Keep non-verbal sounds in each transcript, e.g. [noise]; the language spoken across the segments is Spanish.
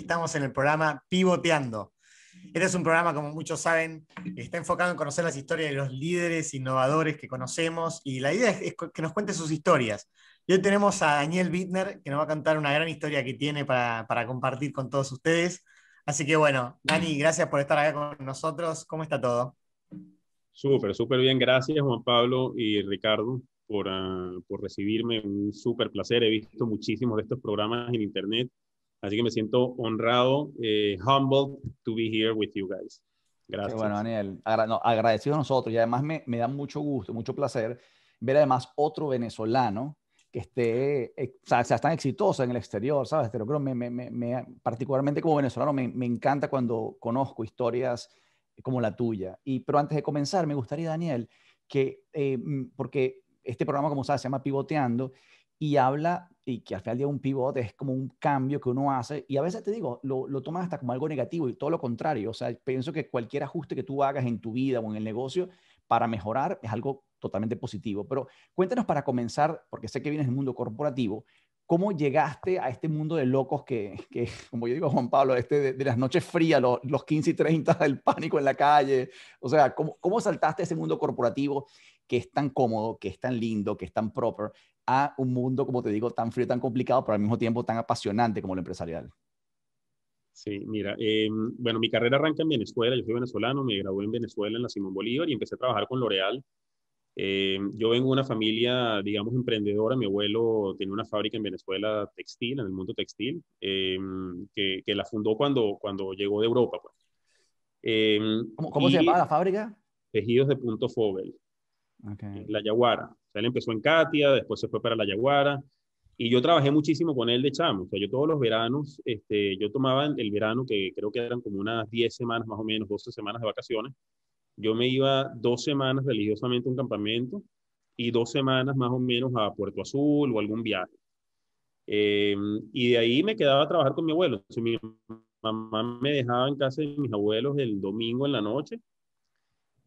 estamos en el programa Pivoteando. Este es un programa, como muchos saben, que está enfocado en conocer las historias de los líderes innovadores que conocemos y la idea es que nos cuente sus historias. Y hoy tenemos a Daniel Bittner, que nos va a contar una gran historia que tiene para, para compartir con todos ustedes. Así que bueno, Dani, gracias por estar acá con nosotros. ¿Cómo está todo? Súper, súper bien. Gracias Juan Pablo y Ricardo por, ah, por recibirme. Un súper placer. He visto muchísimos de estos programas en Internet Así que me siento honrado, eh, humbled to be here with you guys. Gracias. bueno, Daniel, agradecido a nosotros y además me, me da mucho gusto, mucho placer ver además otro venezolano que esté, eh, o sea, tan exitoso en el exterior, ¿sabes? Pero creo, me, me, particularmente como venezolano, me, me, encanta cuando conozco historias eh, como la tuya. Y, pero antes de comenzar, me gustaría, Daniel, que, porque este programa, como sabes, se llama Pivoteando, y habla y que al final de un pivote es como un cambio que uno hace y a veces te digo, lo, tomas hasta como algo negativo y todo lo contrario, o sea, pienso que cualquier ajuste que tú hagas en tu vida o en el negocio para mejorar es algo totalmente positivo, pero cuéntanos para comenzar, porque sé que vienes del mundo corporativo, ¿cómo llegaste a este mundo de locos que, como yo digo Juan Pablo, este de, las noches frías, los, 15 y 30, el pánico en la calle? O sea, ¿cómo, ¿cómo saltaste a ese mundo corporativo que es tan cómodo, que es tan lindo, que es tan proper, a un mundo, como te digo, tan frío, tan complicado, pero al mismo tiempo tan apasionante como lo empresarial? Sí, mira, em, bueno, mi carrera arranca en Venezuela, yo soy venezolano, me gradué en Venezuela en la Simón Bolívar y empecé a trabajar con L'Oreal. Em, yo vengo de una familia, digamos, emprendedora, mi abuelo tiene una fábrica en Venezuela textil, en el mundo textil, em, que, que, la fundó cuando, cuando llegó de Europa. Pues. ¿Cómo, se llamaba la fábrica? Tejidos de Punto Fobel, la Yaguara. O sea, él empezó en Katia, después se fue para la Yaguara, y yo trabajé muchísimo con él de chamo. O sea, yo todos los veranos, este, yo tomaba el verano, que creo que eran como unas 10 semanas más o menos, 12 semanas de vacaciones. Yo me iba dos semanas religiosamente a un campamento y dos semanas más o menos a Puerto Azul o algún viaje. Em, y de ahí me quedaba a trabajar con mi abuelo. mi mamá me dejaba en casa de mis abuelos el domingo en la noche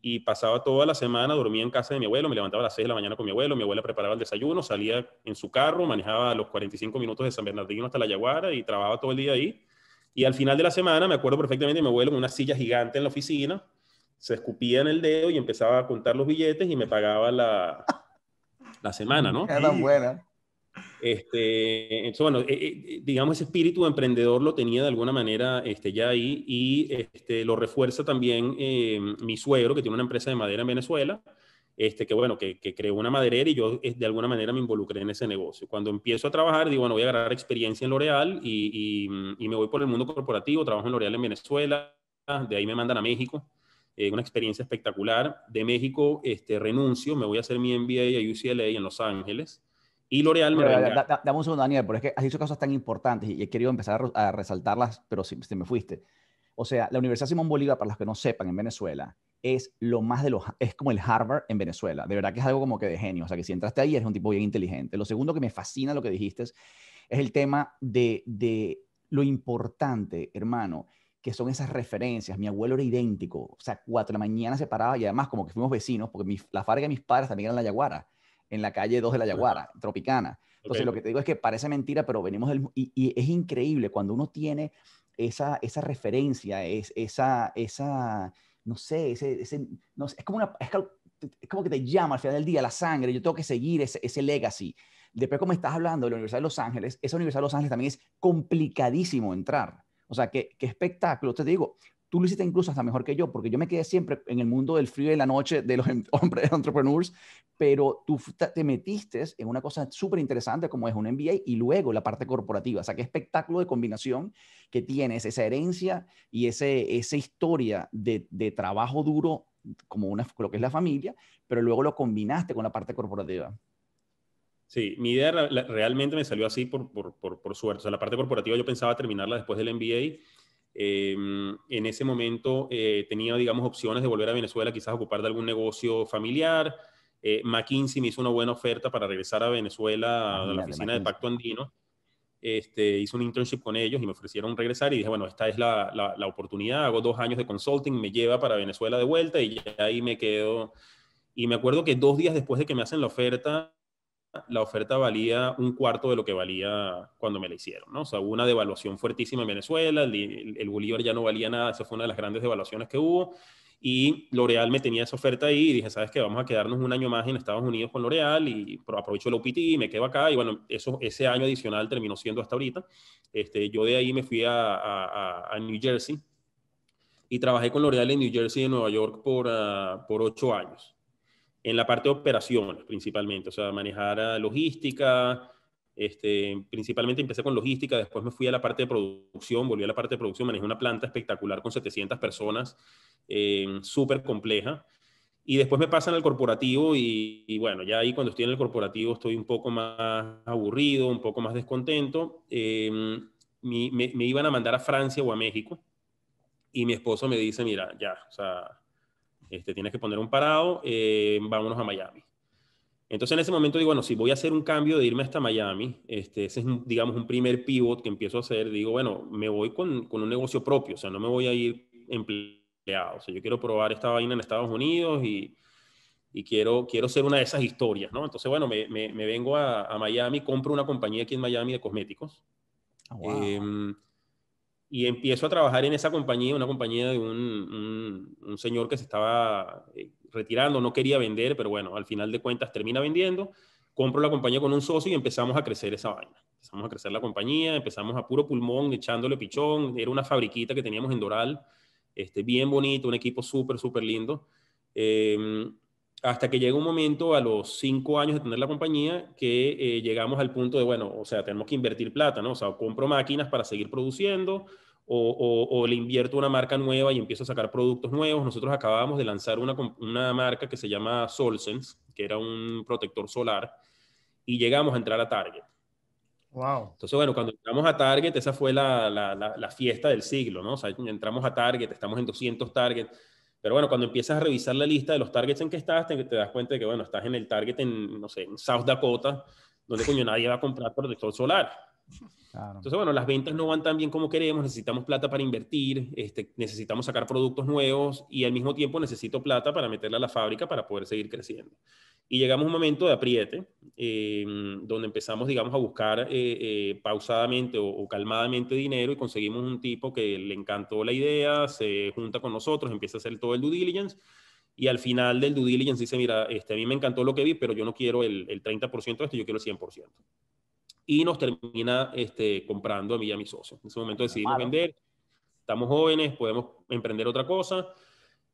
y pasaba toda la semana, dormía en casa de mi abuelo, me levantaba a las 6 de la mañana con mi abuelo, mi abuela preparaba el desayuno, salía en su carro, manejaba los 45 minutos de San Bernardino hasta La Yaguara y trabajaba todo el día ahí. Y al final de la semana me acuerdo perfectamente mi abuelo en una silla gigante en la oficina, se escupía en el dedo y empezaba a contar los billetes y me pagaba la, la semana, ¿no? Era buena. Este, entonces, bueno, eh, eh, digamos, ese espíritu emprendedor lo tenía de alguna manera este, ya ahí y este, lo refuerza también eh, mi suegro, que tiene una empresa de madera en Venezuela, este, que bueno, que, creó una maderera y yo de alguna manera me involucré en ese negocio. Cuando empiezo a trabajar, digo, bueno, voy a agarrar experiencia en L'Oreal y, me voy por el mundo corporativo, trabajo en L'Oreal en Venezuela, de ahí me mandan a México. una experiencia espectacular. De México este, renuncio, me voy a hacer mi MBA a UCLA en Los Ángeles y L'Oreal me Dame un segundo, Daniel, porque es que has dicho cosas tan importantes y he querido empezar a, resaltarlas, pero si, me fuiste. O sea, la Universidad Simón Bolívar, para los que no sepan, en Venezuela, es lo más de los, es como el Harvard en Venezuela. De verdad que es algo como que de genio. O sea, que si entraste ahí eres un tipo bien inteligente. Lo segundo que me fascina lo que dijiste es, el tema de, de lo importante, hermano, que son esas referencias. Mi abuelo era idéntico. O sea, cuatro de la mañana se paraba y además como que fuimos vecinos, porque la farga de mis padres también era la Yaguara en la calle 2 de la Yaguara, Tropicana. Entonces, lo que te digo es que parece mentira, pero venimos del... Y, y es increíble cuando uno tiene esa, esa referencia, es, esa, esa, no sé, es, como como que te llama al final del día la sangre, yo tengo que seguir ese, ese legacy. Después, como estás hablando de la Universidad de Los Ángeles, esa Universidad de Los Ángeles también es complicadísimo entrar. O sea, qué espectáculo. Te digo, tú lo hiciste incluso hasta mejor que yo, porque yo me quedé siempre en el mundo del frío de la noche de los [laughs] em, hombres entrepreneurs, pero tú te metiste en una cosa súper interesante como es un MBA y luego la parte corporativa. O sea, qué espectáculo de combinación que tienes, esa herencia y ese, esa historia de, trabajo duro como una, lo que es la familia, pero luego lo combinaste con la parte corporativa. Sí, mi idea realmente me salió así por, por suerte. O sea, la parte corporativa yo pensaba terminarla después del MBA Em, en ese momento eh, tenía, digamos, opciones de volver a Venezuela, quizás ocupar de algún negocio familiar. Eh, McKinsey me hizo una buena oferta para regresar a Venezuela, a la oficina de, Pacto Andino. Este, hice un internship con ellos y me ofrecieron regresar y dije, bueno, esta es la, la, oportunidad, hago dos años de consulting, me lleva para Venezuela de vuelta y ahí me quedo. Y me acuerdo que dos días después de que me hacen la oferta, la oferta valía un cuarto de lo que valía cuando me la hicieron, O sea, hubo una devaluación fuertísima en Venezuela, el, bolívar ya no valía nada, esa fue una de las grandes devaluaciones que hubo, y L'Oreal me tenía esa oferta ahí y dije, ¿sabes qué? Vamos a quedarnos un año más en Estados Unidos con L'Oreal y aprovecho el OPT y me quedo acá, y bueno, eso, ese año adicional terminó siendo hasta ahorita. Este, yo de ahí me fui a, New Jersey y trabajé con L'Oreal en New Jersey y en Nueva York por ah, ocho años en la parte de operaciones principalmente, o sea, manejar logística, este, principalmente empecé con logística, después me fui a la parte de producción, volví a la parte de producción, manejé una planta espectacular con 700 personas, eh, súper compleja, y después me pasan al corporativo y, bueno, ya ahí cuando estoy en el corporativo estoy un poco más aburrido, un poco más descontento, em, me, me iban a mandar a Francia o a México, y mi esposo me dice, mira, ya, o sea este, tienes que poner un parado, eh, vámonos a Miami. Entonces en ese momento digo, bueno, si voy a hacer un cambio de irme hasta Miami, este, ese es, digamos, un primer pivot que empiezo a hacer, digo, bueno, me voy con, un negocio propio, o sea, no me voy a ir empleado, o sea, yo quiero probar esta vaina en Estados Unidos y, quiero, quiero ser una de esas historias, ¿no? Entonces, bueno, me, vengo a, Miami, compro una compañía aquí en Miami de cosméticos. Ah, em, y empiezo a trabajar en esa compañía, una compañía de un, un, señor que se estaba eh, retirando, no quería vender, pero bueno, al final de cuentas termina vendiendo, compro la compañía con un socio y empezamos a crecer esa vaina. Empezamos a crecer la compañía, empezamos a puro pulmón, echándole pichón, era una fabriquita que teníamos en Doral, este, bien bonito, un equipo súper, súper lindo. Em, hasta que llega un momento a los cinco años de tener la compañía que eh, llegamos al punto de, bueno, o sea, tenemos que invertir plata, ¿no? O sea, compro máquinas para seguir produciendo o, le invierto una marca nueva y empiezo a sacar productos nuevos. Nosotros acabábamos de lanzar una, marca que se llama Solsense, que era un protector solar, y llegamos a entrar a Target. Wow. Entonces, bueno, cuando entramos a Target, esa fue la fiesta del siglo, ¿no? O sea, entramos a Target, estamos en 200 Target pero bueno, cuando empiezas a revisar la lista de los targets en que estás, te, das cuenta de que, bueno, estás en el target en, no sé, en South Dakota, donde coño nadie va a comprar protector solar. Entonces, bueno, las ventas no van tan bien como queremos, necesitamos plata para invertir, este, necesitamos sacar productos nuevos y al mismo tiempo necesito plata para meterla a la fábrica para poder seguir creciendo. Y llegamos a un momento de apriete, eh, donde empezamos, digamos, a buscar eh, eh, pausadamente o, calmadamente dinero y conseguimos un tipo que le encantó la idea, se junta con nosotros, empieza a hacer todo el due diligence y al final del due diligence dice, mira, este, a mí me encantó lo que vi, pero yo no quiero el, el 30% de esto, yo quiero el 100% y nos termina este, comprando a mí y a mi socio. En ese momento decidimos vender, estamos jóvenes, podemos emprender otra cosa,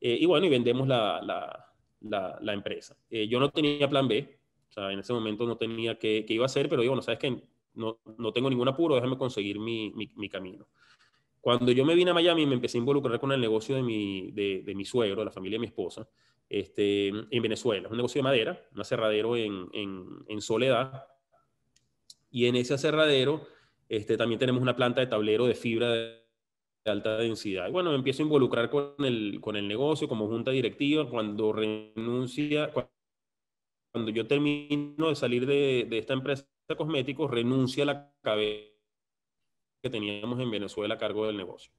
eh, y bueno, y vendemos la, la, la, empresa. Eh, yo no tenía plan B, o sea, en ese momento no tenía qué, qué iba a hacer, pero digo, no sabes que no, no, tengo ningún apuro, déjame conseguir mi, mi, camino. Cuando yo me vine a Miami, me empecé a involucrar con el negocio de mi, de, de mi suegro, de la familia de mi esposa, este, en Venezuela. Es un negocio de madera, un aserradero en, en, en Soledad, y en ese aserradero este, también tenemos una planta de tablero de fibra de alta densidad. Bueno, me empiezo a involucrar con el, con el negocio como junta directiva. Cuando renuncia, cuando yo termino de salir de, de esta empresa de cosméticos, renuncia a la cabeza que teníamos en Venezuela a cargo del negocio.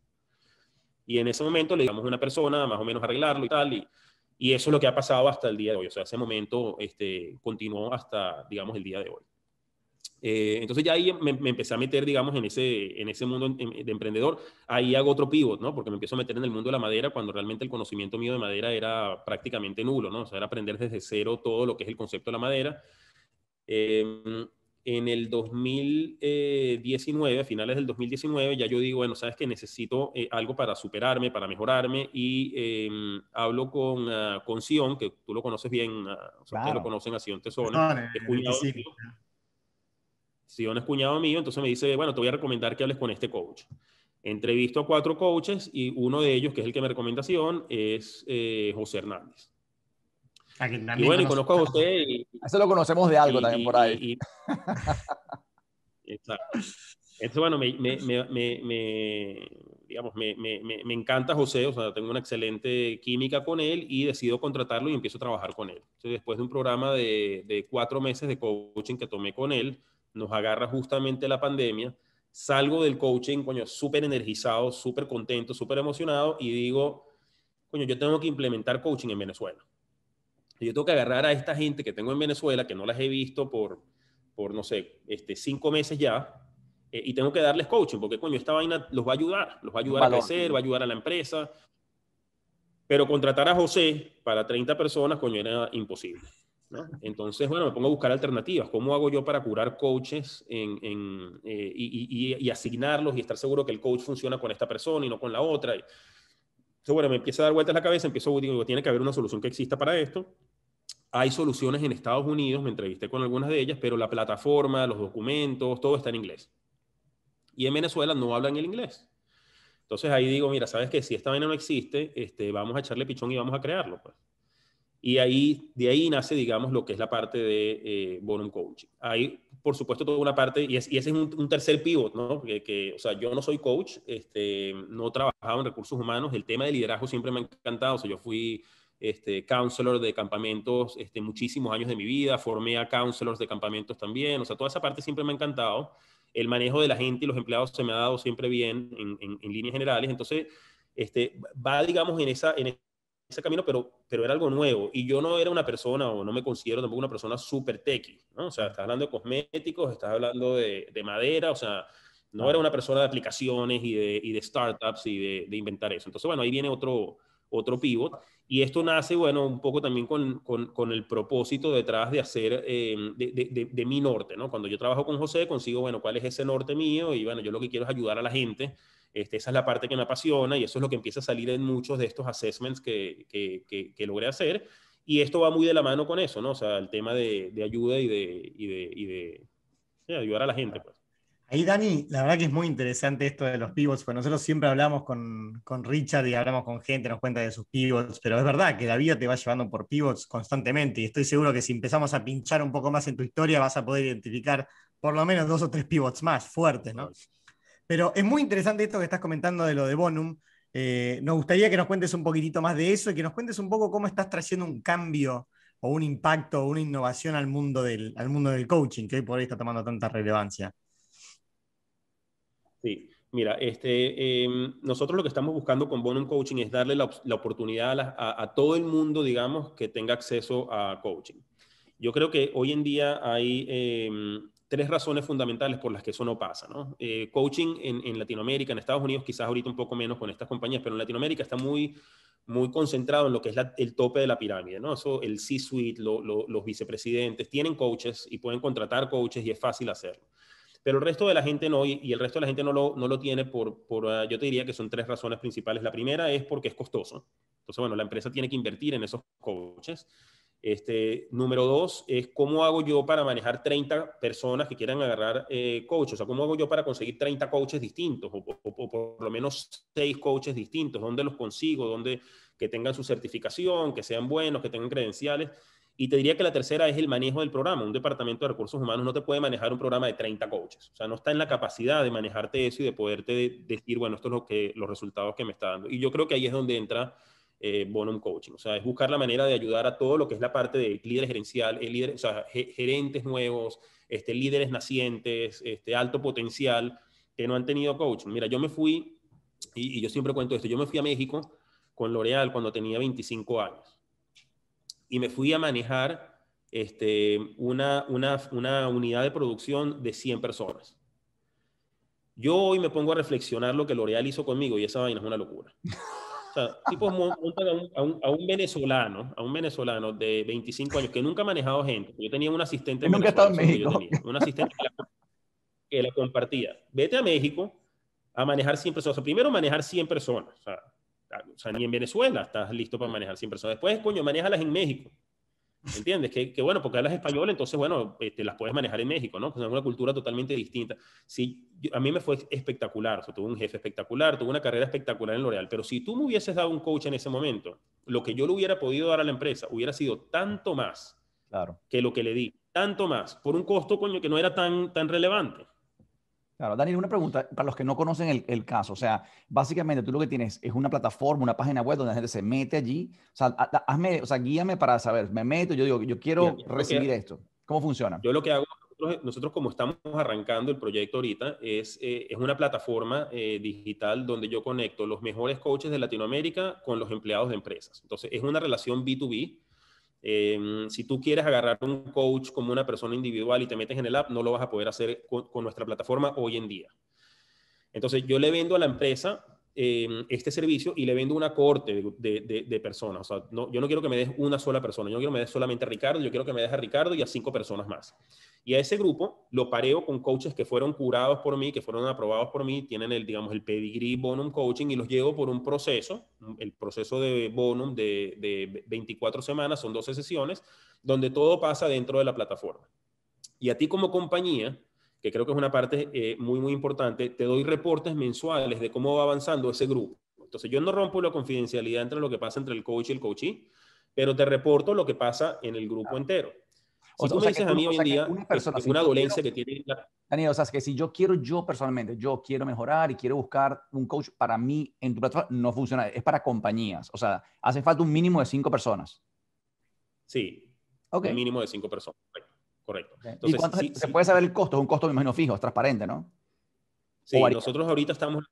Y en ese momento le digamos a una persona más o menos arreglarlo y tal. Y, y eso es lo que ha pasado hasta el día de hoy. O sea, ese momento este, continuó hasta, digamos, el día de hoy. Eh, entonces ya ahí me, empecé a meter, digamos, en ese, en ese mundo de emprendedor. Ahí hago otro pivot, ¿no? Porque me empiezo a meter en el mundo de la madera cuando realmente el conocimiento mío de madera era prácticamente nulo, ¿no? O sea, era aprender desde cero todo lo que es el concepto de la madera. Em, en el 2019, a finales del 2019, ya yo digo, bueno, sabes que necesito eh, algo para superarme, para mejorarme, y em, hablo ah, con, Sion, que tú lo conoces bien, ah, o sea, lo conocen a Sion Tesone, no, no, no, es eh, Sion es cuñado mío, entonces me dice, bueno, te voy a recomendar que hables con este coach. Entrevisto a cuatro coaches y uno de ellos, que es el que me recomienda Sion, es eh, José Hernández. y bueno, conozco a José. [laughs] Eso lo conocemos de algo también por ahí. [laughs] exacto. Entonces, bueno, me, me, me, encanta José, o sea, tengo una excelente química con él y decido contratarlo y empiezo a trabajar con él. Entonces, después de un programa de, de cuatro meses de coaching que tomé con él, nos agarra justamente la pandemia, salgo del coaching, coño, súper energizado, súper contento, súper emocionado y digo, coño, yo tengo que implementar coaching en Venezuela. Yo tengo que agarrar a esta gente que tengo en Venezuela, que no las he visto por, por no sé, este, cinco meses ya, eh, y tengo que darles coaching, porque coño, esta vaina los va a ayudar, los va a ayudar a crecer, va a ayudar a la empresa. Pero contratar a José para 30 personas, coño, era imposible. Entonces, bueno, me pongo a buscar alternativas. ¿Cómo hago yo para curar coaches eh, y, asignarlos y estar seguro que el coach funciona con esta persona y no con la otra? entonces, bueno, me empieza a dar vueltas la cabeza, empiezo, digo, tiene que haber una solución que exista para esto. Hay soluciones en Estados Unidos, me entrevisté con algunas de ellas, pero la plataforma, los documentos, todo está en inglés. Y en Venezuela no hablan el inglés. Entonces ahí digo, mira, sabes que si esta vaina no existe, este, vamos a echarle pichón y vamos a crearlo. Pues. Y ahí, de ahí nace, digamos, lo que es la parte de eh, Coaching. Ahí, por supuesto, toda una parte, y, ese es un, tercer pivot, ¿no? que, o sea, yo no soy coach, este, no trabajado en recursos humanos, el tema de liderazgo siempre me ha encantado, o sea, yo fui este, counselor de campamentos este, muchísimos años de mi vida, formé a counselors de campamentos también, o sea, toda esa parte siempre me ha encantado. El manejo de la gente y los empleados se me ha dado siempre bien en, en, líneas generales, entonces... Este, va, digamos, en esa, en ese camino, pero, pero era algo nuevo. Y yo no era una persona, o no me considero tampoco una persona súper tech ¿no? O sea, estás hablando de cosméticos, estás hablando de, de madera, o sea, no era una persona de aplicaciones y de, y de startups y de, de, inventar eso. Entonces, bueno, ahí viene otro, otro pivot. Y esto nace, bueno, un poco también con, con, con el propósito detrás de hacer, em, de, mi norte, ¿no? Cuando yo trabajo con José, consigo, bueno, cuál es ese norte mío y, bueno, yo lo que quiero es ayudar a la gente este, esa es la parte que me apasiona y eso es lo que empieza a salir en muchos de estos assessments que, que, logré hacer. Y esto va muy de la mano con eso, ¿no? O sea, el tema de, ayuda y de, y de, ayudar a la gente, pues. Ahí, Dani, la verdad que es muy interesante esto de los pivots, porque nosotros siempre hablamos con, con, Richard y hablamos con gente, nos cuenta de sus pivots, pero es verdad que la vida te va llevando por pivots constantemente y estoy seguro que si empezamos a pinchar un poco más en tu historia vas a poder identificar por lo menos dos o tres pivots más fuertes, ¿no? Pero es muy interesante esto que estás comentando de lo de Bonum. Eh, nos gustaría que nos cuentes un poquitito más de eso y que nos cuentes un poco cómo estás trayendo un cambio o un impacto o una innovación al mundo del, al mundo del coaching, que hoy por hoy está tomando tanta relevancia. Sí, mira, este, em, nosotros lo que estamos buscando con Bonum Coaching es darle la, oportunidad a, todo el mundo, digamos, que tenga acceso a coaching. Yo creo que hoy en día hay em, tres razones fundamentales por las que eso no pasa. Eh, coaching en, Latinoamérica, en Estados Unidos, quizás ahorita un poco menos con estas compañías, pero en Latinoamérica está muy, muy concentrado en lo que es el tope de la pirámide. ¿no? Eso, el C-suite, los vicepresidentes tienen coaches y pueden contratar coaches y es fácil hacerlo. Pero el resto de la gente no, y, el resto de la gente no lo, no lo tiene por, por ah, yo te diría que son tres razones principales. La primera es porque es costoso. Entonces, bueno, la empresa tiene que invertir en esos coaches. Este, número dos es cómo hago yo para manejar 30 personas que quieran agarrar eh, coaches, o sea, cómo hago yo para conseguir 30 coaches distintos o, por lo menos 6 coaches distintos, dónde los consigo, dónde que tengan su certificación, que sean buenos, que tengan credenciales. Y te diría que la tercera es el manejo del programa. Un departamento de recursos humanos no te puede manejar un programa de 30 coaches. O sea, no está en la capacidad de manejarte eso y de poderte decir, bueno, esto es que, los resultados que me está dando. Y yo creo que ahí es donde entra eh, Bonum Coaching. O sea, es buscar la manera de ayudar a todo lo que es la parte de líder gerencial, el eh, líder o sea, gerentes nuevos, este, líderes nacientes, este, alto potencial, que no han tenido coaching. Mira, yo me fui, y, yo siempre cuento esto, yo me fui a México con L'Oreal cuando tenía 25 años. Y me fui a manejar este, una, una, una unidad de producción de 100 personas. Yo hoy me pongo a reflexionar lo que L'Oreal hizo conmigo y esa vaina es una locura. [laughs] sea, tipos montan a un, venezolano, a un venezolano de 25 años que nunca ha manejado gente. Yo tenía un asistente nunca un asistente que la, compartía. Vete a México a manejar 100 personas. O sea, primero manejar 100 personas. O sea, o sea, ni en Venezuela estás listo para manejar 100 personas. Después, coño, manejalas en México. ¿Entiendes? Que, que, bueno, porque hablas español, entonces, bueno, este, las puedes manejar en México, ¿no? Pues es una cultura totalmente distinta. Sí, a mí me fue espectacular, tuve un jefe espectacular, tuve una carrera espectacular en L'Oreal, pero si tú me hubieses dado un coach en ese momento, lo que yo le hubiera podido dar a la empresa hubiera sido tanto más claro. que lo que le di, tanto más, por un costo, coño, que no era tan, tan relevante. Claro, Daniel, una pregunta para los que no conocen el, caso. O sea, básicamente tú lo que tienes es una plataforma, una página web donde la gente se mete allí. O sea, hazme, guíame para saber, me meto, yo digo, yo quiero recibir esto. ¿Cómo funciona? Yo lo que hago, nosotros, como estamos arrancando el proyecto ahorita, es, eh, es una plataforma eh, digital donde yo conecto los mejores coaches de Latinoamérica con los empleados de empresas. Entonces, es una relación B2B Em, si tú quieres agarrar un coach como una persona individual y te metes en el app, no lo vas a poder hacer con nuestra plataforma hoy en día. Entonces, yo le vendo a la empresa Em, este servicio y le vendo una corte de, personas. O sea, yo no quiero que me des una sola persona, yo no quiero que me des solamente a Ricardo, yo quiero que me des a Ricardo y a cinco personas más. Y a ese grupo lo pareo con coaches que fueron curados por mí, que fueron aprobados por mí, tienen el, digamos, el pedigree Bonum Coaching y los llevo por un proceso, el proceso de Bonum de, de 24 semanas, son 12 sesiones, donde todo pasa dentro de la plataforma. Y a ti como compañía, que creo que es una parte eh, muy, muy importante, te doy reportes mensuales de cómo va avanzando ese grupo. Entonces, yo no rompo la confidencialidad entre lo que pasa entre el coach y el coachee, pero te reporto lo que pasa en el grupo entero. Si o tú me dices a mí hoy en día persona, una dolencia que tiene... Daniel, o sea, es que si yo quiero, yo personalmente, yo quiero mejorar y quiero buscar un coach para mí en tu plataforma, no funciona, es para compañías. O sea, hace falta un mínimo de cinco personas. Sí, okay. un mínimo de cinco personas correcto. Entonces, se puede saber el costo? Es un costo, me imagino, fijo, es transparente, ¿no? Sí, nosotros ahorita estamos,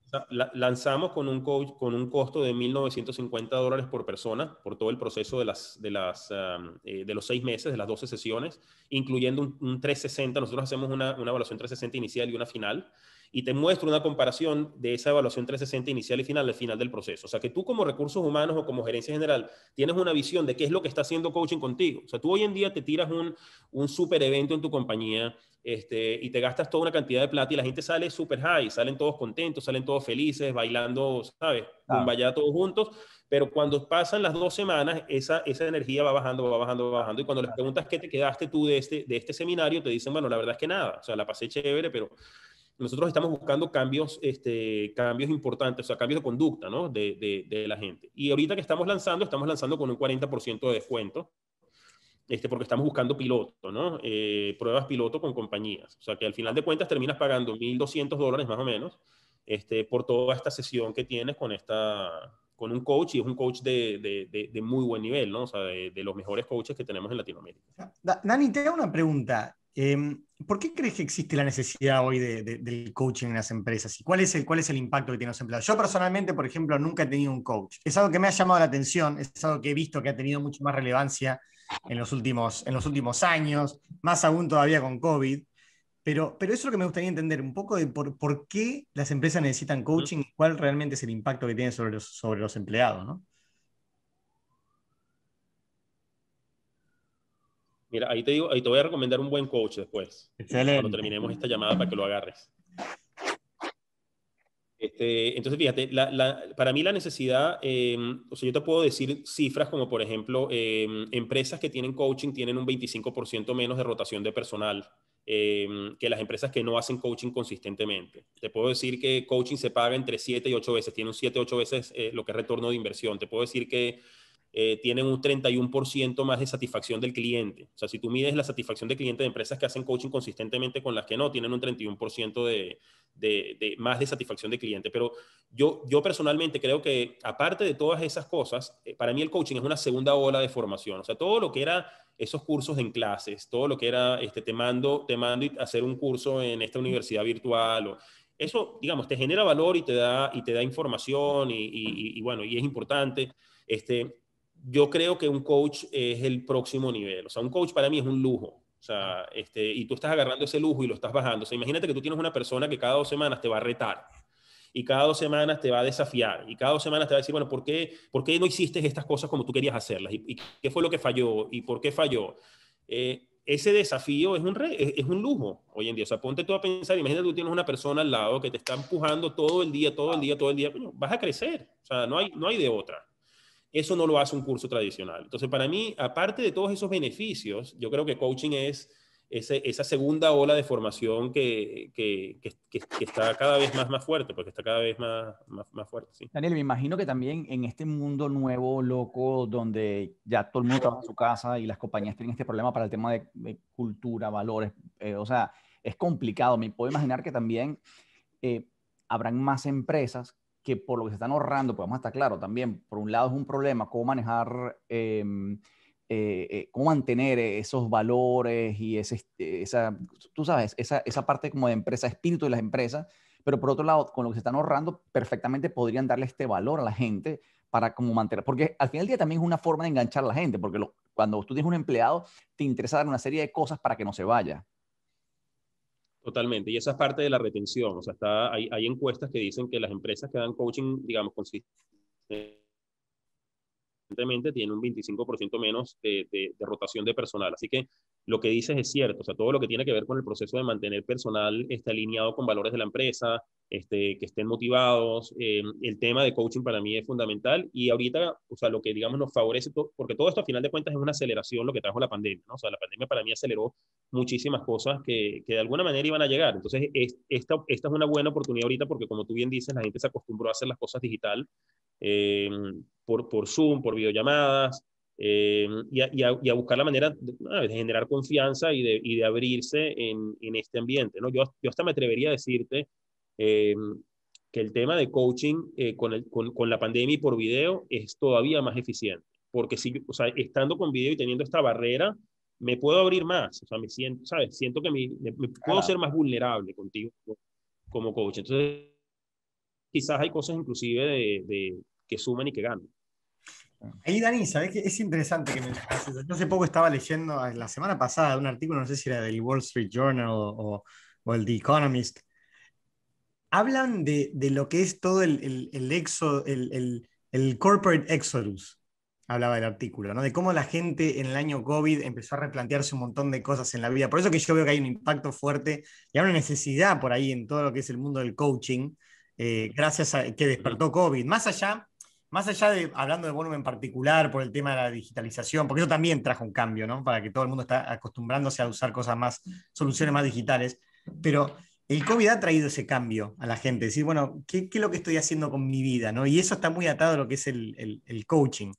lanzamos con un, con un costo de 1.950 dólares por persona por todo el proceso de, las, de, las, eh, de los seis meses, de las 12 sesiones, incluyendo un, 360. Nosotros hacemos una, una, evaluación 360 inicial y una final y te muestro una comparación de esa evaluación 360 inicial y final al final del proceso. O sea, que tú como recursos humanos o como gerencia general tienes una visión de qué es lo que está haciendo coaching contigo. O sea, tú hoy en día te tiras un, un super evento en tu compañía este, y te gastas toda una cantidad de plata y la gente sale super high, salen todos contentos, salen todos felices, bailando, ¿sabes? vaya todos juntos. Pero cuando pasan las dos semanas, esa, esa energía va bajando, va bajando, va bajando. Y cuando les preguntas qué te quedaste tú de este, de este seminario, te dicen, bueno, la verdad es que nada. O sea, la pasé chévere, pero nosotros estamos buscando cambios, este, cambios importantes, o sea, cambios de conducta ¿no? de, de, de la gente. Y ahorita que estamos lanzando, estamos lanzando con un 40% de descuento, este, porque estamos buscando piloto, ¿no? Eh, pruebas piloto con compañías. O sea, que al final de cuentas terminas pagando 1.200 dólares más o menos este, por toda esta sesión que tienes con, esta, con un coach y es un coach de, de, de, muy buen nivel, ¿no? O sea, de, los mejores coaches que tenemos en Latinoamérica. Dani, te hago una pregunta. Em, ¿Por qué crees que existe la necesidad hoy de, del coaching en las empresas? ¿Y cuál es, el, cuál es el impacto que tiene los empleados? Yo personalmente, por ejemplo, nunca he tenido un coach. Es algo que me ha llamado la atención, es algo que he visto que ha tenido mucho más relevancia en los últimos, en los últimos años, más aún todavía con COVID. Pero, pero eso es lo que me gustaría entender, un poco de por, qué las empresas necesitan coaching y cuál realmente es el impacto que tiene sobre los, sobre los empleados. ¿no? Mira, ahí te digo, ahí te voy a recomendar un buen coach después. Excelente. Cuando terminemos esta llamada para que lo agarres. Este, entonces, fíjate, para mí la necesidad, em, o sea, yo te puedo decir cifras como, por ejemplo, em, empresas que tienen coaching tienen un 25% menos de rotación de personal em, que las empresas que no hacen coaching consistentemente. Te puedo decir que coaching se paga entre 7 y 8 veces, tiene un 7 8 veces eh, lo que es retorno de inversión. Te puedo decir que eh, tienen un 31% más de satisfacción del cliente. O sea, si tú mides la satisfacción del cliente de empresas que hacen coaching consistentemente con las que no, tienen un 31% de, de, más de satisfacción del cliente. Pero yo, yo personalmente creo que, aparte de todas esas cosas, eh, para mí el coaching es una segunda ola de formación. O sea, todo lo que era esos cursos en clases, todo lo que era, este, te mando, te mando hacer un curso en esta universidad virtual o eso, digamos, te genera valor y te da, y te da información y, y bueno, y es importante. Este, yo creo que un coach es el próximo nivel. O sea, un coach para mí es un lujo. O sea, este, y tú estás agarrando ese lujo y lo estás bajando. O sea, imagínate que tú tienes una persona que cada dos semanas te va a retar y cada dos semanas te va a desafiar y cada dos semanas te va a decir, bueno, ¿por qué, por no hiciste estas cosas como tú querías hacerlas? ¿Y, qué fue lo que falló? ¿Y por qué falló? Eh, ese desafío es un, es, un lujo hoy en día. O sea, ponte tú a pensar, imagínate tú tienes una persona al lado que te está empujando todo el día, todo el día, todo el día, vas a crecer. O sea, no hay, no hay de otra. Eso no lo hace un curso tradicional. Entonces, para mí, aparte de todos esos beneficios, yo creo que coaching es esa segunda ola de formación que, está cada vez más, fuerte, porque está cada vez más, más, fuerte. Daniel, me imagino que también en este mundo nuevo, loco, donde ya todo el mundo trabaja en su casa y las compañías tienen este problema para el tema de, cultura, valores, eh, o sea, es complicado. Me puedo imaginar que también eh, habrán más empresas que por lo que se están ahorrando, podemos pues estar claro también, por un lado es un problema cómo manejar, em, eh, eh, cómo mantener esos valores y ese, esa, tú sabes, esa, parte como de empresa, espíritu de las empresas, pero por otro lado, con lo que se están ahorrando, perfectamente podrían darle este valor a la gente para como mantener, porque al final del día también es una forma de enganchar a la gente, porque cuando tú tienes un empleado, te interesa dar una serie de cosas para que no se vaya. Totalmente, y esa es parte de la retención. O sea, está, hay, encuestas que dicen que las empresas que dan coaching, digamos, consistentemente tienen un 25% menos de, de, rotación de personal. Así que lo que dices es cierto, o sea, todo lo que tiene que ver con el proceso de mantener personal está alineado con valores de la empresa, este, que estén motivados, eh, el tema de coaching para mí es fundamental y ahorita, o sea, lo que digamos nos favorece, porque todo esto a final de cuentas es una aceleración lo que trajo la pandemia, ¿no? O sea, la pandemia para mí aceleró muchísimas cosas que, de alguna manera iban a llegar, entonces esta, es una buena oportunidad ahorita porque como tú bien dices, la gente se acostumbró a hacer las cosas digital, eh, por, por Zoom, por videollamadas, eh, y, a, buscar la manera de, generar confianza y de, abrirse en, este ambiente. ¿no? Yo, yo hasta me atrevería a decirte eh, que el tema de coaching eh, con, la pandemia y por video es todavía más eficiente, porque si, estando con video y teniendo esta barrera, me puedo abrir más, o sea, me siento, ¿sabes? Siento que me, puedo ser más vulnerable contigo como coach. Entonces, quizás hay cosas inclusive de, que suman y que ganan. Ahí, Dani, ¿sabes Es interesante que me Yo hace poco estaba leyendo, ah, la semana pasada, un artículo, no sé si era del Wall Street Journal o, el The Economist. Hablan de, de, lo que es todo el, el, el, el, el corporate exodus, hablaba el artículo, ¿no? De cómo la gente en el año COVID empezó a replantearse un montón de cosas en la vida. Por eso que yo veo que hay un impacto fuerte y hay una necesidad por ahí en todo lo que es el mundo del coaching, eh, gracias a que despertó COVID. Más allá más allá de hablando de volumen en particular por el tema de la digitalización, porque eso también trajo un cambio, ¿no? Para que todo el mundo está acostumbrándose a usar cosas más, soluciones más digitales, pero el COVID ha traído ese cambio a la gente, decir, bueno, ¿qué, es lo que estoy haciendo con mi vida, ¿no? Y eso está muy atado a lo que es el, coaching.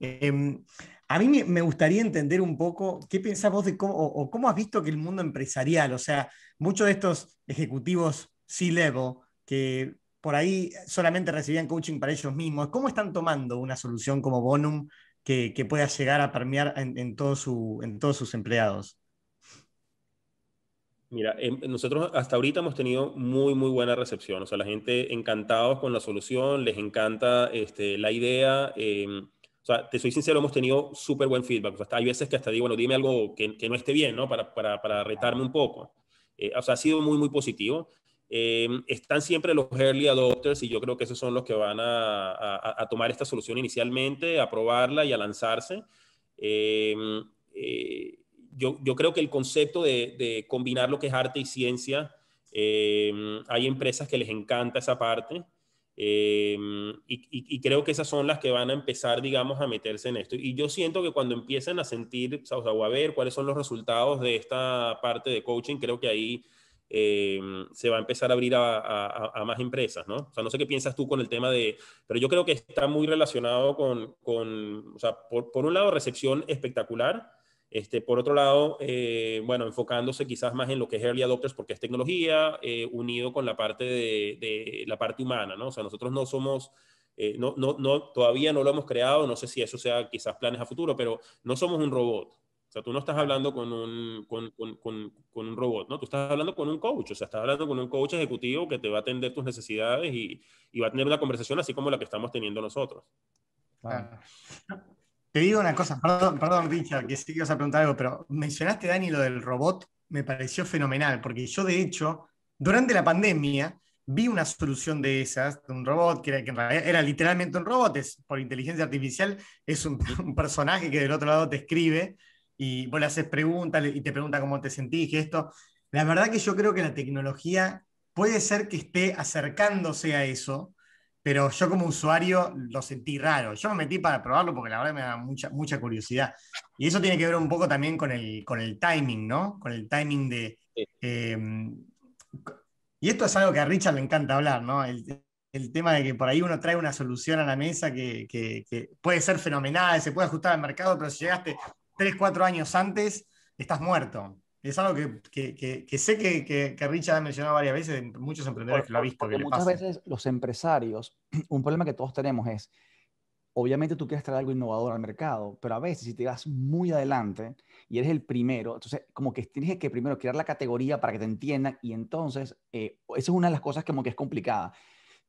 Em, a mí me gustaría entender un poco qué pensás vos de cómo, o cómo has visto que el mundo empresarial, o sea, muchos de estos ejecutivos C-level que por ahí solamente recibían coaching para ellos mismos. ¿Cómo están tomando una solución como Bonum que, pueda llegar a permear en, en todos sus empleados? Mira, em, nosotros hasta ahorita hemos tenido muy, muy buena recepción. O sea, la gente encantados con la solución, les encanta este, la idea. Em, o sea, te soy sincero, hemos tenido súper buen feedback. O sea, hay veces que hasta digo, bueno, dime algo que, no esté bien, ¿no? Para, retarme un poco. Eh, o sea, ha sido muy, muy positivo. Em, están siempre los early adopters y yo creo que esos son los que van a, tomar esta solución inicialmente, a probarla y a lanzarse. Em, eh, yo, creo que el concepto de, combinar lo que es arte y ciencia, em, hay empresas que les encanta esa parte. Y, creo que esas son las que van a empezar, digamos, a meterse en esto. Y yo siento que cuando empiecen a sentir, o, a ver cuáles son los resultados de esta parte de coaching, creo que ahí eh, se va a empezar a abrir a, más empresas, ¿no? O sea, no sé qué piensas tú con el tema de, pero yo creo que está muy relacionado con, o sea, por, un lado, recepción espectacular, este, por otro lado, eh, bueno, enfocándose quizás más en lo que es early adopters porque es tecnología, eh, unido con la parte de, la parte humana, ¿no? O sea, nosotros no somos... no, no, todavía no lo hemos creado, no sé si eso sea quizás planes a futuro, pero no somos un robot, o sea, tú no estás hablando con un, con, un, robot, ¿no? Tú estás hablando con un coach, o sea, estás hablando con un coach ejecutivo que te va a atender tus necesidades y, y va a tener una conversación así como la que estamos teniendo nosotros. Te digo una cosa, perdón, Richard, que sí que ibas a preguntar algo, pero mencionaste, Dani, lo del robot, me pareció fenomenal, porque yo de hecho, durante la pandemia, vi una solución de esas, de un robot, que, era, era literalmente un robot, es, por inteligencia artificial, es un, [laughs] un personaje que del otro lado te escribe y vos le haces preguntas y te pregunta cómo te sentís y esto. La verdad que yo creo que la tecnología puede ser que esté acercándose a eso, pero yo como usuario lo sentí raro. Yo me metí para probarlo porque la verdad me da mucha, mucha curiosidad. Y eso tiene que ver un poco también con el, con el timing, ¿no? Con el timing de... Em, y esto es algo que a Richard le encanta hablar, ¿no? El, tema de que por ahí uno trae una solución a la mesa que, que, puede ser fenomenal, se puede ajustar al mercado, pero si llegaste Tres, cuatro años antes, estás muerto. Es algo que, que, que, sé que, Richard ha mencionado varias veces, muchos emprendedores lo han visto. Que muchas veces los empresarios, [clears throat] un problema que todos tenemos es, obviamente tú quieres traer algo innovador al mercado, pero a veces si te vas muy adelante y eres el primero, entonces como que tienes que primero crear la categoría para que te entiendan y entonces eh, esa es una de las cosas como que es complicada.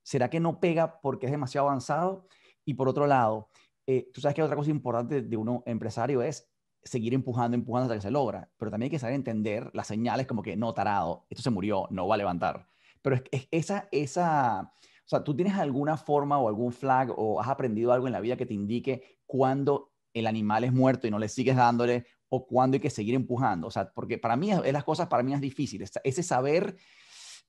¿Será que no pega porque es demasiado avanzado? Y por otro lado, eh, tú sabes que otra cosa importante de uno empresario es seguir empujando, empujando hasta que se logra, pero también hay que saber entender las señales como que no tarado, esto se murió, no va a levantar. Pero es, esa, esa, o sea, ¿tú tienes alguna forma o algún flag o has aprendido algo en la vida que te indique cuándo el animal es muerto y no le sigues dándole o cuándo hay que seguir empujando? O sea, porque para mí es las cosas, para mí es difícil, ese saber...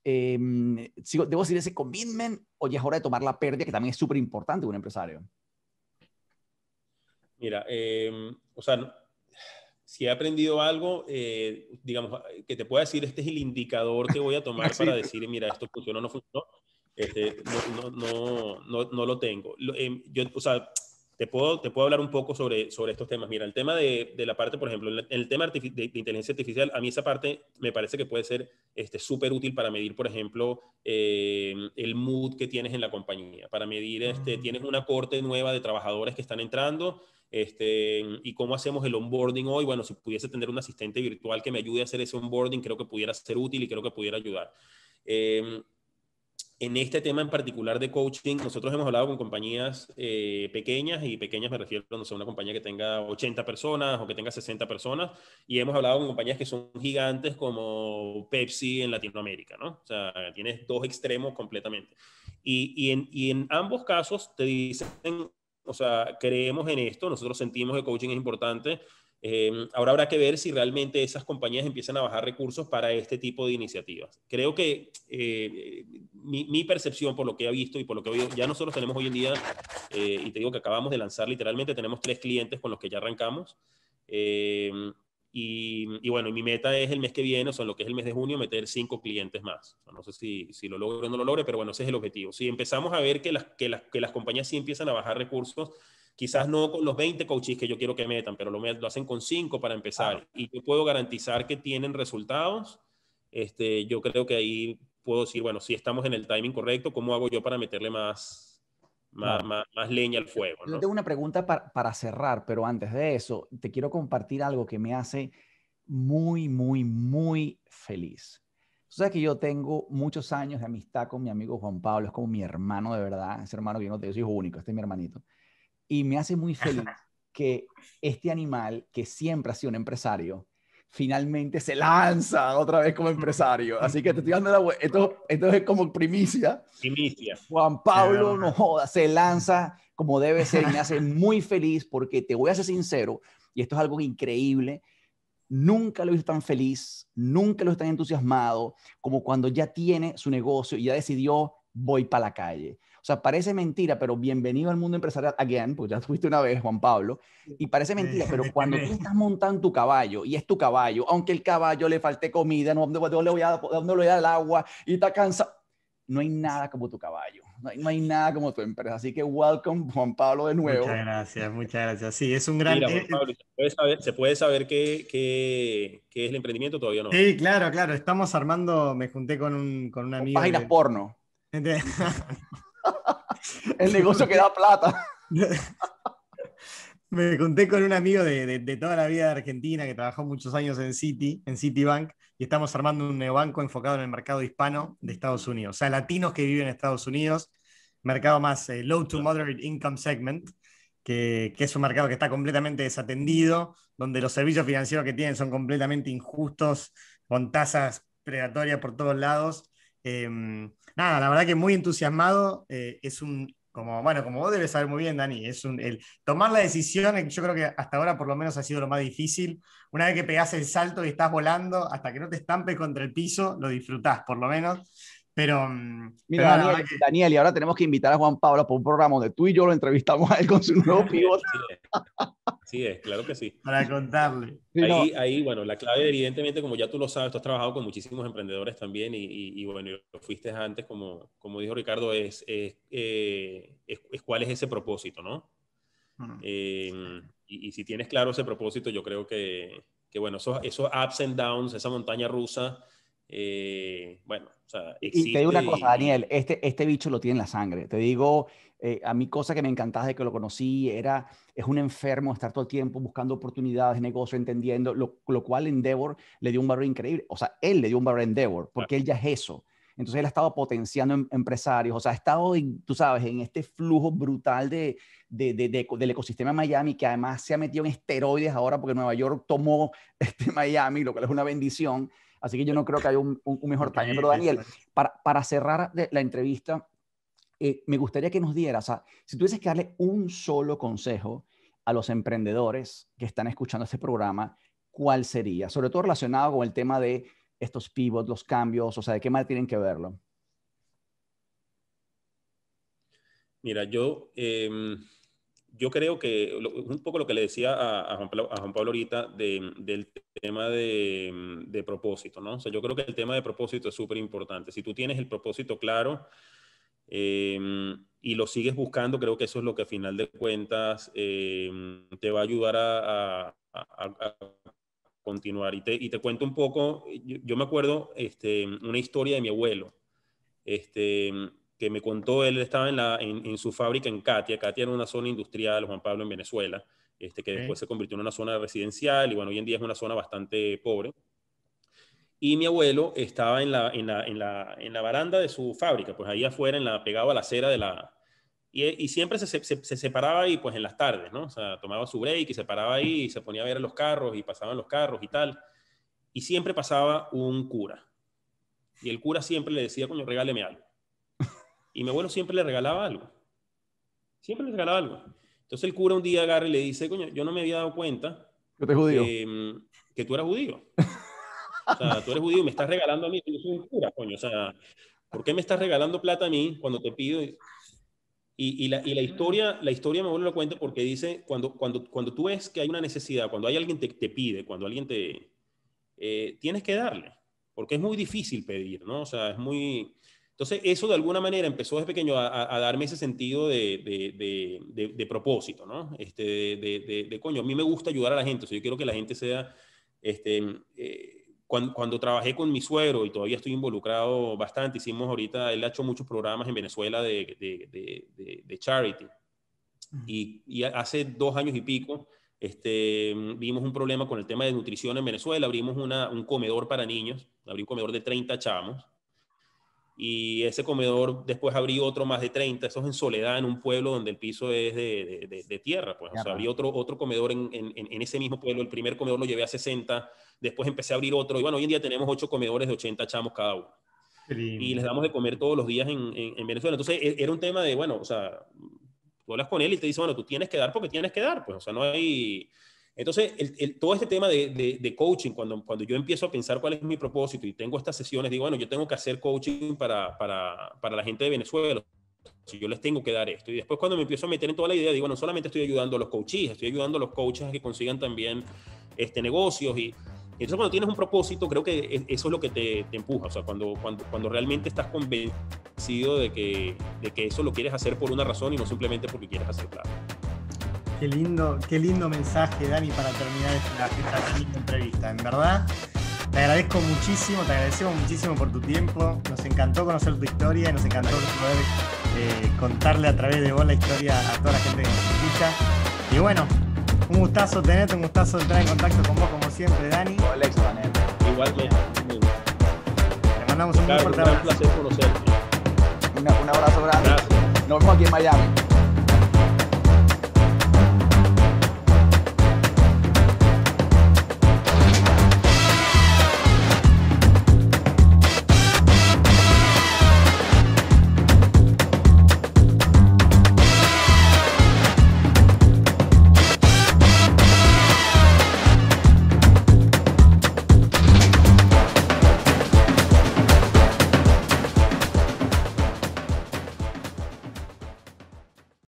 Em, ¿Debo decir, ese commitment o ya es hora de tomar la pérdida, que también es súper importante un empresario? Mira, em, o sea, si he aprendido algo, eh, digamos, que te pueda decir, este es el indicador que voy a [laughs] tomar para decir, mira, esto funcionó o no funcionó, este, no, no, no, no, lo tengo. Em, yo, o sea, te puedo, te puedo hablar un poco sobre, sobre estos temas. Mira, el tema de, de la parte, por ejemplo, el, tema de, inteligencia artificial, a mí esa parte me parece que puede ser súper este, útil para medir, por ejemplo, em, el mood que tienes en la compañía, para medir, este, mm. tienes una corte nueva de trabajadores que están entrando este, y cómo hacemos el onboarding hoy. Bueno, si pudiese tener un asistente virtual que me ayude a hacer ese onboarding, creo que pudiera ser útil y creo que pudiera ayudar. Em, en este tema en particular de coaching, nosotros hemos hablado con compañías eh, pequeñas, y pequeñas me refiero no sé, a una compañía que tenga 80 personas o que tenga 60 personas, y hemos hablado con compañías que son gigantes como Pepsi en Latinoamérica, ¿no? O sea, tienes dos extremos completamente. Y, en, y en ambos casos te dicen, o sea, creemos en esto, nosotros sentimos que coaching es importante. Eh, ahora habrá que ver si realmente esas compañías empiezan a bajar recursos para este tipo de iniciativas. Creo que eh, mi, percepción por lo que he visto y por lo que ya nosotros tenemos hoy en día, eh, y te digo que acabamos de lanzar literalmente, tenemos tres clientes con los que ya arrancamos. Y, bueno, mi meta es el mes que viene, o sea, lo que es el mes de junio, meter cinco clientes más. no sé si, si lo logro o no lo logre, pero bueno, ese es el objetivo. Si empezamos a ver que las, que las, que las compañías sí empiezan a bajar recursos, quizás no con los 20 coaches que yo quiero que metan, pero lo, hacen con cinco para empezar. Y yo puedo garantizar que tienen resultados. Este, yo creo que ahí puedo decir, bueno, si estamos en el timing correcto, ¿cómo hago yo para meterle más, más, leña al fuego. Yo tengo una pregunta para, cerrar, pero antes de eso, te quiero compartir algo que me hace muy, muy, muy feliz. Tú sabes que yo tengo muchos años de amistad con mi amigo Juan Pablo, es como mi hermano de verdad, ese hermano que yo no tengo, soy hijo único, este es mi hermanito. Y me hace muy feliz [laughs] que este animal, que siempre ha sido un empresario, finalmente se lanza otra vez como empresario. Así que te estoy dando la esto, esto es como primicia. Primicia. Juan Pablo, no joda, se lanza como debe ser y me hace muy feliz porque te voy a ser sincero, y esto es algo increíble, nunca lo he visto tan feliz, nunca lo he visto tan entusiasmado como cuando ya tiene su negocio y ya decidió voy para la calle. O sea, parece mentira, pero bienvenido al mundo empresarial, again, pues ya [laughs] fuiste una vez, Juan Pablo, y parece mentira, pero cuando tú estás montando tu caballo, y es tu caballo, aunque el caballo le falte comida, no, le voy a, dar el agua, y está cansado, no hay nada como tu caballo, no hay, nada como tu empresa. Así que welcome, Juan Pablo, de nuevo. Muchas gracias, muchas gracias. Sí, es un gran... Eh, ¿se puede saber, qué, es el emprendimiento todavía no? Sí, claro, claro. Estamos armando, me junté con un, con un amigo... Páginas porno. [laughs] El negocio que da plata. [laughs] Me conté con un amigo de, toda la vida de Argentina que trabajó muchos años en Citi, en Citibank, y estamos armando un neobanco enfocado en el mercado hispano de Estados Unidos. O sea, latinos que viven en Estados Unidos, mercado más eh, low to moderate income segment, que, que, es un mercado que está completamente desatendido, donde los servicios financieros que tienen son completamente injustos, con tasas predatorias por todos lados. Em, nada, la verdad que muy entusiasmado. Eh, es un, como, bueno, como vos debes saber muy bien, Dani, es un, el tomar la decisión, eh, yo creo que hasta ahora por lo menos ha sido lo más difícil. Una vez que pegás el salto y estás volando, hasta que no te estampes contra el piso, lo disfrutás por lo menos. Pero. Mm, Mira, Daniel, y ahora tenemos que invitar a Juan Pablo por un programa donde tú y yo lo entrevistamos a él con su nuevo pivote. Sí, es, claro que sí. Para contarle. Ahí, bueno, la clave, evidentemente, como ya tú lo sabes, tú has trabajado con muchísimos emprendedores también y, y, y bueno, lo fuiste antes, como, como dijo Ricardo, es, es, eh, cuál es ese propósito, ¿no? Mm. Eh, y, si tienes claro ese propósito, yo creo que, bueno, esos ups and downs, esa montaña rusa, eh, bueno, o sea, y te digo una cosa, Daniel, este, este bicho lo tiene en la sangre. Te digo, eh, a mí cosa que me encantaba de que lo conocí era, es un enfermo estar todo el tiempo buscando oportunidades, de negocio, entendiendo, lo, lo cual Endeavor le dio un valor increíble. O sea, él le dio un valor a Endeavor, porque él ya es eso. Entonces él ha estado potenciando em, empresarios, o sea, ha estado, tú sabes, en este flujo brutal de, de, de, del ecosistema de Miami, que además se ha metido en esteroides ahora porque Nueva York tomó [laughs] este Miami, lo cual es una bendición. Así que yo no creo que haya un, mejor taller. Pero Daniel, para, cerrar la entrevista, eh, me gustaría que nos dieras, o sea, si tuvieses que darle un solo consejo a los emprendedores que están escuchando este programa, ¿cuál sería? Sobre todo relacionado con el tema de estos pivots, los cambios, o sea, ¿de qué más tienen que verlo? Mira, yo, em, yo creo que un poco lo que le decía a, Juan, Pablo, ahorita de, del tema de, mm, de, propósito, ¿no? O sea, yo creo que el tema de propósito es súper importante. Si tú tienes el propósito claro eh, y lo sigues buscando, creo que eso es lo que a final de cuentas eh, te va a ayudar a, a, continuar. Y te, cuento un poco, yo, yo, me acuerdo este, una historia de mi abuelo. Este, que me contó, él estaba en, la, en, su fábrica en Katia, Katia era una zona industrial, Juan Pablo, en Venezuela, este, que después se convirtió en una zona residencial y bueno, hoy en día es una zona bastante pobre. Y mi abuelo estaba en la, en la, en la, baranda de su fábrica, pues ahí afuera, en la, pegado a la acera de la... Y, siempre se, separaba ahí, pues en las tardes, ¿no? O sea, tomaba su break y se paraba ahí y se ponía a ver los carros y pasaban los carros y tal. Y siempre pasaba un cura. Y el cura siempre le decía, coño, regáleme algo. Y mi abuelo siempre le regalaba algo. Siempre le regalaba algo. Entonces el cura un día agarra y le dice, coño, yo no me había dado cuenta mm, Que, tú eras judío. O sea, tú eres judío y me estás regalando a mí. Yo soy un cura, coño. O sea, ¿por qué me estás regalando plata a mí cuando te pido? Y, la, historia, la historia me vuelve la cuenta porque dice, cuando, cuando, cuando tú ves que hay una necesidad, cuando hay alguien que te, pide, cuando alguien te... Eh, tienes que darle, porque es muy difícil pedir, ¿no? O sea, es muy... Entonces, eso de alguna manera empezó desde pequeño a, darme ese sentido de, de, de, propósito, ¿no? Este, de, coño, a mí me gusta ayudar a la gente, o sea, yo quiero que la gente sea, este, eh, cuando, trabajé con mi suero y todavía estoy involucrado bastante, hicimos ahorita, él ha hecho muchos programas en Venezuela de, charity. Y, hace dos años y pico, este, vimos un problema con el tema de nutrición en Venezuela, abrimos una, un comedor para niños, abrí un comedor de 30 chamos y ese comedor después abrí otro más de 30, eso es en Soledad, en un pueblo donde el piso es de, de, tierra, pues, o sea, abrí otro, otro comedor en, en, en, ese mismo pueblo, el primer comedor lo llevé a 60, después empecé a abrir otro, y bueno, hoy en día tenemos ocho comedores de 80 chamos cada uno. Y les damos de comer todos los días en, en, Venezuela. Entonces, e, era un tema de, bueno, o sea, tú hablas con él y te dice, bueno, tú tienes que dar porque tienes que dar, pues, o sea, no hay... Entonces, el, todo este tema de, coaching, cuando, cuando yo empiezo a pensar cuál es mi propósito y tengo estas sesiones, digo, bueno, yo tengo que hacer coaching para, para, para la gente de Venezuela, si yo les tengo que dar esto. Y después cuando me empiezo a meter en toda la idea, digo, bueno, solamente estoy ayudando a los coaches, estoy ayudando a los coaches a que consigan también este, negocios. Y, entonces cuando tienes un propósito, creo que e, eso es lo que te, empuja. O sea, cuando, cuando, cuando realmente estás convencido de que, de que eso lo quieres hacer por una razón y no simplemente porque quieres hacer Qué lindo, qué lindo mensaje, Dani, para terminar esta, entrevista. En verdad, te agradezco muchísimo, te agradecemos muchísimo por tu tiempo. Nos encantó conocer tu historia, nos encantó poder eh, contarle a través de vos la historia a toda la gente que nos escucha. Y bueno, un gustazo tenerte, un gustazo entrar en contacto con vos como siempre, Dani. Igual que Te mandamos un fuerte abrazo. Un placer conocerte. un abrazo grande. Nos vemos aquí en Miami.